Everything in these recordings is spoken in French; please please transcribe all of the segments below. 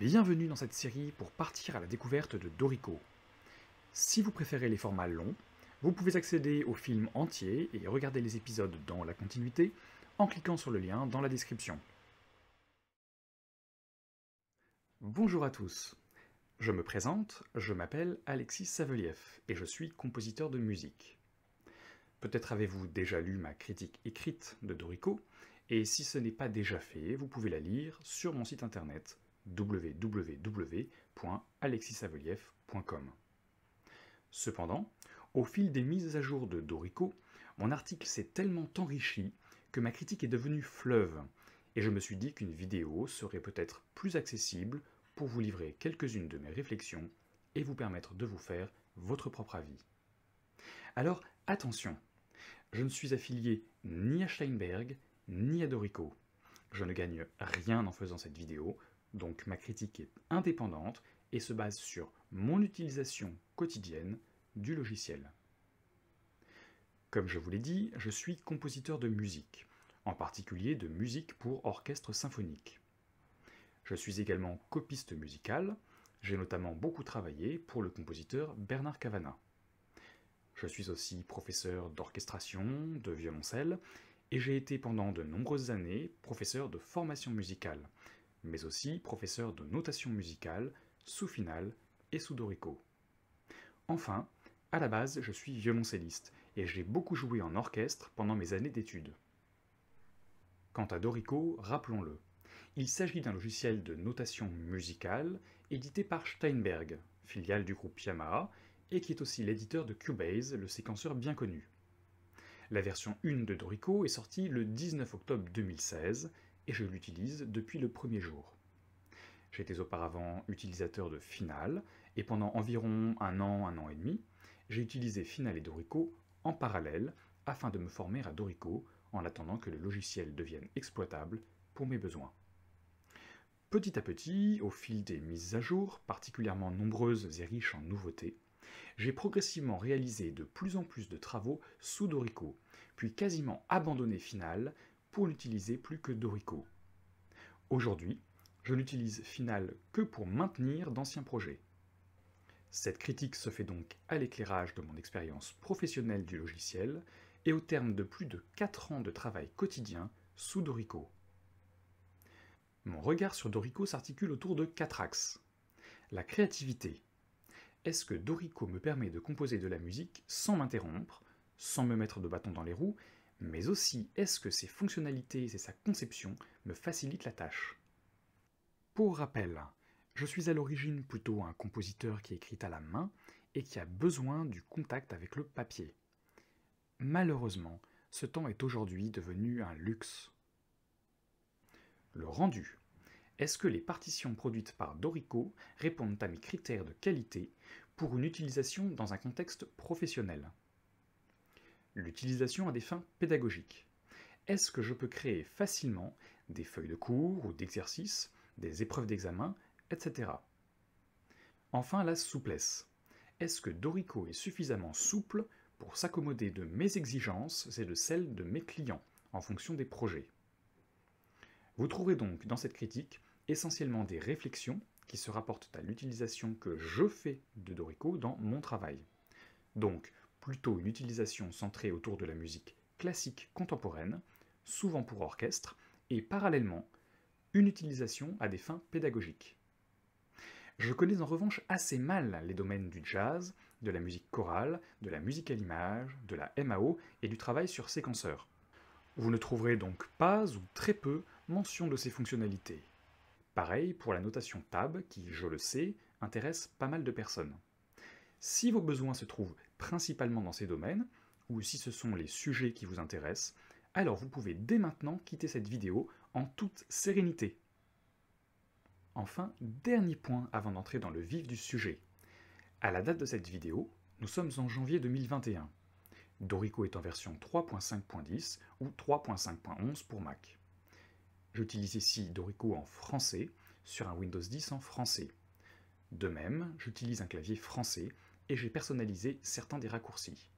Bienvenue dans cette série pour partir à la découverte de Dorico. Si vous préférez les formats longs, vous pouvez accéder au film entier et regarder les épisodes dans la continuité en cliquant sur le lien dans la description. Bonjour à tous. Je me présente, je m'appelle Alexis Saveliev et je suis compositeur de musique. Peut-être avez-vous déjà lu ma critique écrite de Dorico, et si ce n'est pas déjà fait, vous pouvez la lire sur mon site internet www.alexisavoliev.com. Cependant, au fil des mises à jour de Dorico, mon article s'est tellement enrichi que ma critique est devenue fleuve, et je me suis dit qu'une vidéo serait peut-être plus accessible pour vous livrer quelques-unes de mes réflexions et vous permettre de vous faire votre propre avis. Alors attention, je ne suis affilié ni à Steinberg ni à Dorico. Je ne gagne rien en faisant cette vidéo, donc ma critique est indépendante et se base sur mon utilisation quotidienne du logiciel. Comme je vous l'ai dit, je suis compositeur de musique, en particulier de musique pour orchestre symphonique. Je suis également copiste musical, j'ai notamment beaucoup travaillé pour le compositeur Bernard Cavana. Je suis aussi professeur d'orchestration, de violoncelle, et j'ai été pendant de nombreuses années professeur de formation musicale, mais aussi professeur de notation musicale, sous-finale et sous Dorico. Enfin, à la base, je suis violoncelliste et j'ai beaucoup joué en orchestre pendant mes années d'études. Quant à Dorico, rappelons-le, il s'agit d'un logiciel de notation musicale édité par Steinberg, filiale du groupe Yamaha, et qui est aussi l'éditeur de Cubase, le séquenceur bien connu. La version 1 de Dorico est sortie le 19 octobre 2016 et je l'utilise depuis le premier jour. J'étais auparavant utilisateur de Final, et pendant environ un an, un an et demi, j'ai utilisé Final et Dorico en parallèle afin de me former à Dorico en attendant que le logiciel devienne exploitable pour mes besoins. Petit à petit, au fil des mises à jour, particulièrement nombreuses et riches en nouveautés, j'ai progressivement réalisé de plus en plus de travaux sous Dorico, puis quasiment abandonné Final pour l'utiliser plus que Dorico. Aujourd'hui, je n'utilise final que pour maintenir d'anciens projets. Cette critique se fait donc à l'éclairage de mon expérience professionnelle du logiciel et au terme de plus de 4 ans de travail quotidien sous Dorico. Mon regard sur Dorico s'articule autour de 4 axes. La créativité. Est-ce que Dorico me permet de composer de la musique sans m'interrompre, sans me mettre de bâton dans les roues mais aussi est-ce que ses fonctionnalités et sa conception me facilitent la tâche. Pour rappel, je suis à l'origine plutôt un compositeur qui écrit à la main et qui a besoin du contact avec le papier. Malheureusement, ce temps est aujourd'hui devenu un luxe. Le rendu. Est-ce que les partitions produites par Dorico répondent à mes critères de qualité pour une utilisation dans un contexte professionnel l'utilisation à des fins pédagogiques. Est-ce que je peux créer facilement des feuilles de cours ou d'exercices, des épreuves d'examen, etc. Enfin, la souplesse. Est-ce que Dorico est suffisamment souple pour s'accommoder de mes exigences et de celles de mes clients en fonction des projets Vous trouverez donc dans cette critique essentiellement des réflexions qui se rapportent à l'utilisation que je fais de Dorico dans mon travail. Donc, plutôt une utilisation centrée autour de la musique classique contemporaine, souvent pour orchestre, et parallèlement, une utilisation à des fins pédagogiques. Je connais en revanche assez mal les domaines du jazz, de la musique chorale, de la musique à l'image, de la MAO et du travail sur séquenceur. Vous ne trouverez donc pas ou très peu mention de ces fonctionnalités. Pareil pour la notation tab qui, je le sais, intéresse pas mal de personnes. Si vos besoins se trouvent principalement dans ces domaines, ou si ce sont les sujets qui vous intéressent, alors vous pouvez dès maintenant quitter cette vidéo en toute sérénité. Enfin, dernier point avant d'entrer dans le vif du sujet. À la date de cette vidéo, nous sommes en janvier 2021. Dorico est en version 3.5.10 ou 3.5.11 pour Mac. J'utilise ici Dorico en français sur un Windows 10 en français. De même, j'utilise un clavier français et j'ai personnalisé certains des raccourcis.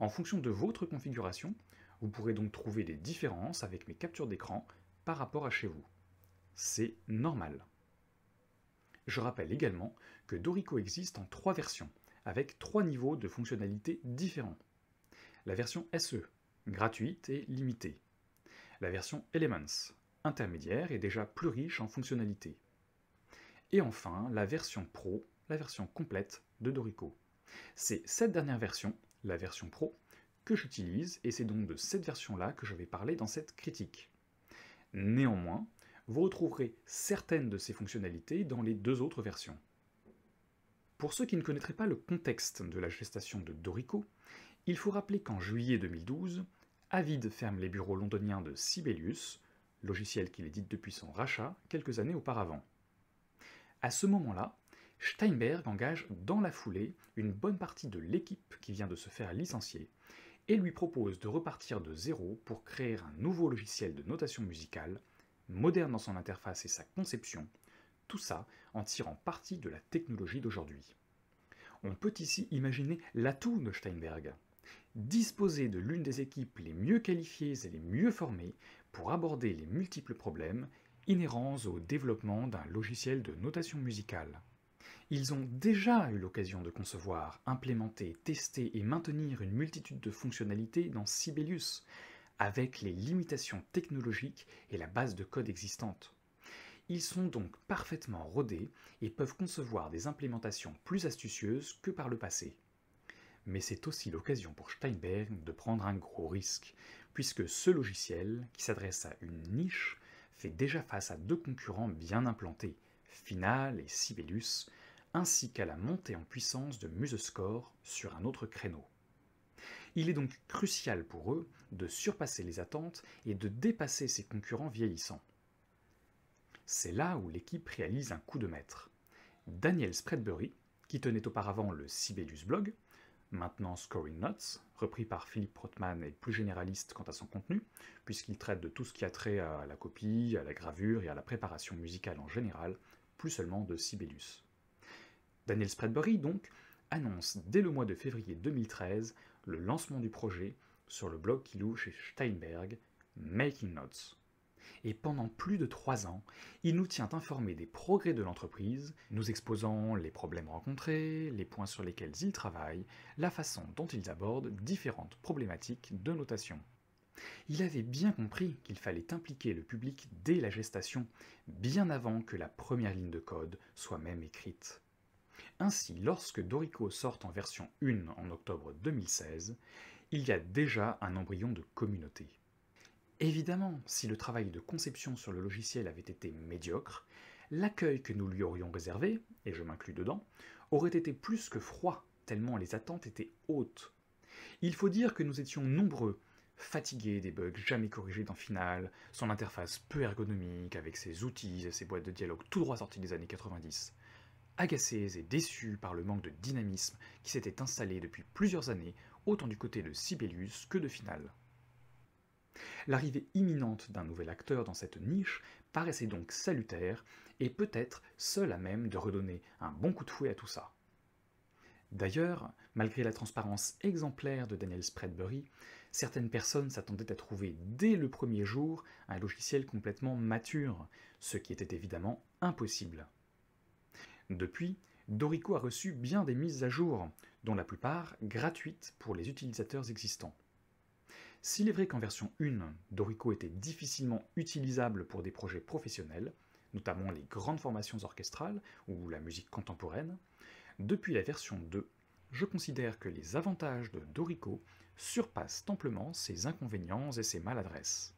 En fonction de votre configuration, vous pourrez donc trouver des différences avec mes captures d'écran par rapport à chez vous. C'est normal. Je rappelle également que Dorico existe en trois versions, avec trois niveaux de fonctionnalités différents. La version SE, gratuite et limitée. La version Elements, intermédiaire et déjà plus riche en fonctionnalités. Et enfin, la version Pro, la version complète, de Dorico. C'est cette dernière version, la version Pro, que j'utilise, et c'est donc de cette version-là que je vais parler dans cette critique. Néanmoins, vous retrouverez certaines de ces fonctionnalités dans les deux autres versions. Pour ceux qui ne connaîtraient pas le contexte de la gestation de Dorico, il faut rappeler qu'en juillet 2012, Avid ferme les bureaux londoniens de Sibelius, logiciel qu'il édite depuis son rachat quelques années auparavant. À ce moment-là, Steinberg engage dans la foulée une bonne partie de l'équipe qui vient de se faire licencier et lui propose de repartir de zéro pour créer un nouveau logiciel de notation musicale, moderne dans son interface et sa conception, tout ça en tirant parti de la technologie d'aujourd'hui. On peut ici imaginer l'atout de Steinberg, disposer de l'une des équipes les mieux qualifiées et les mieux formées pour aborder les multiples problèmes inhérents au développement d'un logiciel de notation musicale. Ils ont déjà eu l'occasion de concevoir, implémenter, tester et maintenir une multitude de fonctionnalités dans Sibelius, avec les limitations technologiques et la base de code existante. Ils sont donc parfaitement rodés et peuvent concevoir des implémentations plus astucieuses que par le passé. Mais c'est aussi l'occasion pour Steinberg de prendre un gros risque, puisque ce logiciel, qui s'adresse à une niche, fait déjà face à deux concurrents bien implantés, Final et Sibelius, ainsi qu'à la montée en puissance de MuseScore sur un autre créneau. Il est donc crucial pour eux de surpasser les attentes et de dépasser ses concurrents vieillissants. C'est là où l'équipe réalise un coup de maître. Daniel Spreadbury, qui tenait auparavant le Sibelius Blog, maintenant Scoring Notes, repris par Philippe Rothman et plus généraliste quant à son contenu, puisqu'il traite de tout ce qui a trait à la copie, à la gravure et à la préparation musicale en général, plus seulement de Sibelius. Daniel Spreadbury, donc, annonce dès le mois de février 2013 le lancement du projet sur le blog qu'il loue chez Steinberg, Making Notes. Et pendant plus de trois ans, il nous tient informés des progrès de l'entreprise, nous exposant les problèmes rencontrés, les points sur lesquels ils travaillent, la façon dont ils abordent différentes problématiques de notation. Il avait bien compris qu'il fallait impliquer le public dès la gestation, bien avant que la première ligne de code soit même écrite. Ainsi, lorsque Dorico sort en version 1 en octobre 2016, il y a déjà un embryon de communauté. Évidemment, si le travail de conception sur le logiciel avait été médiocre, l'accueil que nous lui aurions réservé, et je m'inclus dedans, aurait été plus que froid, tellement les attentes étaient hautes. Il faut dire que nous étions nombreux, fatigués des bugs jamais corrigés dans Final, son interface peu ergonomique avec ses outils et ses boîtes de dialogue tout droit sorties des années 90 agacés et déçus par le manque de dynamisme qui s'était installé depuis plusieurs années, autant du côté de Sibelius que de Final. L'arrivée imminente d'un nouvel acteur dans cette niche paraissait donc salutaire et peut-être seule à même de redonner un bon coup de fouet à tout ça. D'ailleurs, malgré la transparence exemplaire de Daniel Spreadbury, certaines personnes s'attendaient à trouver dès le premier jour un logiciel complètement mature, ce qui était évidemment impossible. Depuis, Dorico a reçu bien des mises à jour, dont la plupart gratuites pour les utilisateurs existants. S'il est vrai qu'en version 1, Dorico était difficilement utilisable pour des projets professionnels, notamment les grandes formations orchestrales ou la musique contemporaine, depuis la version 2, je considère que les avantages de Dorico surpassent amplement ses inconvénients et ses maladresses.